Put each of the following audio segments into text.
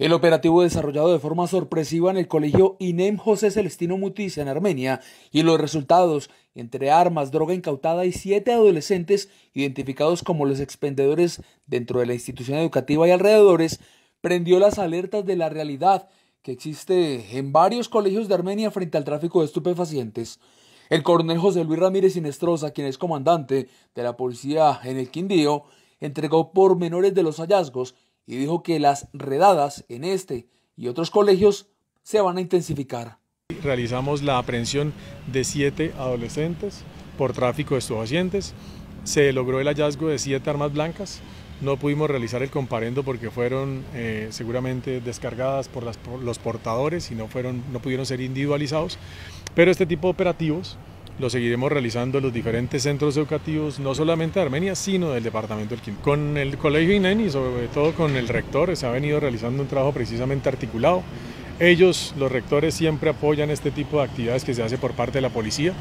El operativo desarrollado de forma sorpresiva en el colegio INEM José Celestino Mutis en Armenia y los resultados entre armas, droga incautada y siete adolescentes identificados como los expendedores dentro de la institución educativa y alrededores prendió las alertas de la realidad que existe en varios colegios de Armenia frente al tráfico de estupefacientes. El coronel José Luis Ramírez Sinestrosa, quien es comandante de la policía en el Quindío, entregó pormenores de los hallazgos y dijo que las redadas en este y otros colegios se van a intensificar. Realizamos la aprehensión de siete adolescentes por tráfico de estupefacientes. Se logró el hallazgo de siete armas blancas. No pudimos realizar el comparendo porque fueron eh, seguramente descargadas por, los portadores y no, fueron, no pudieron ser individualizados. Pero este tipo de operativos lo seguiremos realizando en los diferentes centros educativos, no solamente de Armenia, sino del departamento del Quindío. Con el Colegio INEN y sobre todo con el rector se ha venido realizando un trabajo precisamente articulado. Ellos, los rectores, siempre apoyan este tipo de actividades que se hace por parte de la policía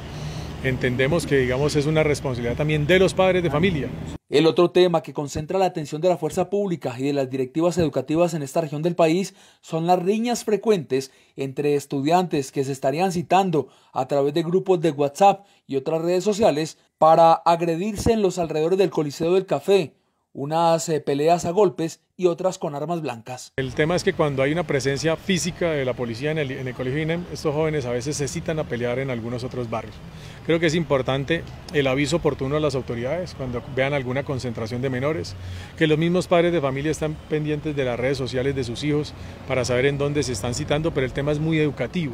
entendemos que, digamos, es una responsabilidad también de los padres de familia. El otro tema que concentra la atención de la fuerza pública y de las directivas educativas en esta región del país son las riñas frecuentes entre estudiantes que se estarían citando a través de grupos de WhatsApp y otras redes sociales para agredirse en los alrededores del Coliseo del Café, unas eh, peleas a golpes y otras con armas blancas. El tema es que cuando hay una presencia física de la policía en el, en el colegio INEM, estos jóvenes a veces se citan a pelear en algunos otros barrios. Creo que es importante el aviso oportuno a las autoridades cuando vean alguna concentración de menores, que los mismos padres de familia están pendientes de las redes sociales de sus hijos para saber en dónde se están citando, pero el tema es muy educativo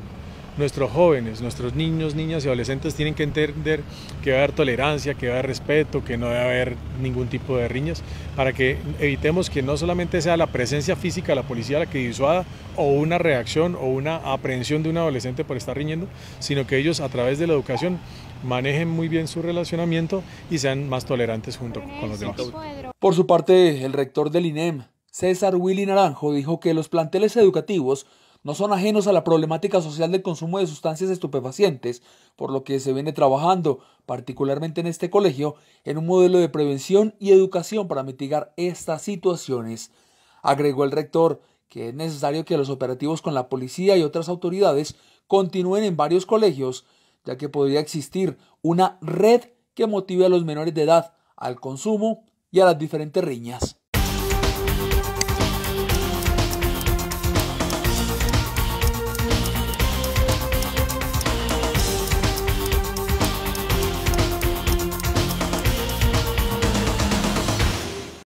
nuestros jóvenes, nuestros niños, niñas y adolescentes tienen que entender que va a haber tolerancia, que va a haber respeto, que no va a haber ningún tipo de riñas, para que evitemos que no solamente sea la presencia física de la policía la que disuada o una reacción o una aprehensión de un adolescente por estar riñendo, sino que ellos a través de la educación manejen muy bien su relacionamiento y sean más tolerantes junto con los demás. Por su parte, el rector del INEM, César Willy Naranjo, dijo que los planteles educativos no son ajenos a la problemática social del consumo de sustancias estupefacientes, por lo que se viene trabajando, particularmente en este colegio, en un modelo de prevención y educación para mitigar estas situaciones. Agregó el rector que es necesario que los operativos con la policía y otras autoridades continúen en varios colegios, ya que podría existir una red que motive a los menores de edad al consumo y a las diferentes riñas.